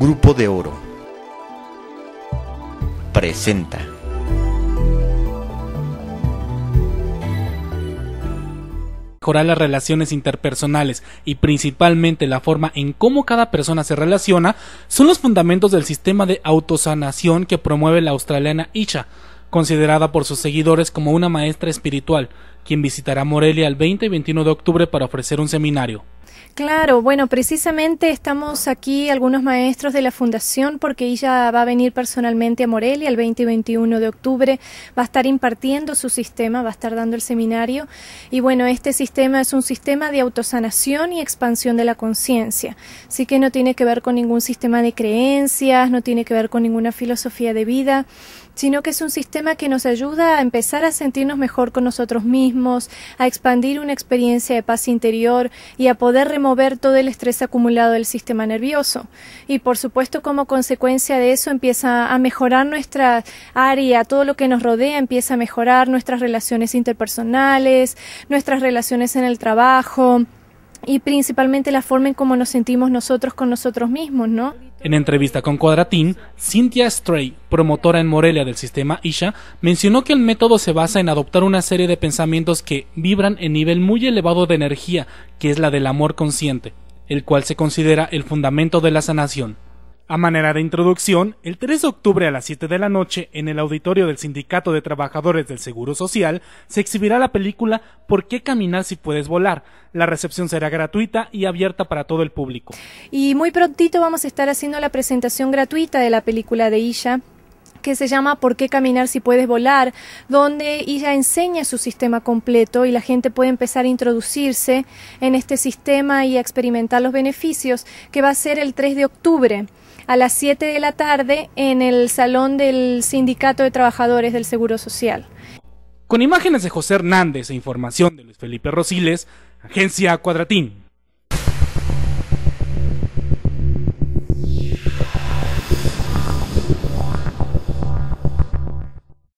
Grupo de Oro presenta. Mejorar las relaciones interpersonales y principalmente la forma en cómo cada persona se relaciona son los fundamentos del sistema de autosanación que promueve la australiana Isha, considerada por sus seguidores como una maestra espiritual, quien visitará Morelia el 20 y 21 de octubre para ofrecer un seminario. Claro, bueno, precisamente estamos aquí algunos maestros de la fundación porque ella va a venir personalmente a Morelia el 20 y 21 de octubre, va a estar impartiendo su sistema, va a estar dando el seminario y bueno, este sistema es un sistema de autosanación y expansión de la conciencia, así que no tiene que ver con ningún sistema de creencias, no tiene que ver con ninguna filosofía de vida, sino que es un sistema que nos ayuda a empezar a sentirnos mejor con nosotros mismos, a expandir una experiencia de paz interior y a poder remover todo el estrés acumulado del sistema nervioso. Y por supuesto, como consecuencia de eso, empieza a mejorar nuestra área, todo lo que nos rodea empieza a mejorar nuestras relaciones interpersonales, nuestras relaciones en el trabajo y principalmente la forma en cómo nos sentimos nosotros con nosotros mismos, ¿no? En entrevista con Cuadratín, Cynthia Stray, promotora en Morelia del sistema ISHA, mencionó que el método se basa en adoptar una serie de pensamientos que vibran en nivel muy elevado de energía, que es la del amor consciente, el cual se considera el fundamento de la sanación. A manera de introducción, el 3 de octubre a las 7 de la noche, en el auditorio del Sindicato de Trabajadores del Seguro Social, se exhibirá la película ¿Por qué caminar si puedes volar? La recepción será gratuita y abierta para todo el público. Y muy prontito vamos a estar haciendo la presentación gratuita de la película de Isha que se llama ¿Por qué caminar si puedes volar?, donde ella enseña su sistema completo y la gente puede empezar a introducirse en este sistema y a experimentar los beneficios, que va a ser el 3 de octubre a las 7 de la tarde en el Salón del Sindicato de Trabajadores del Seguro Social. Con imágenes de José Hernández e información de Luis Felipe Rosiles, Agencia Cuadratín.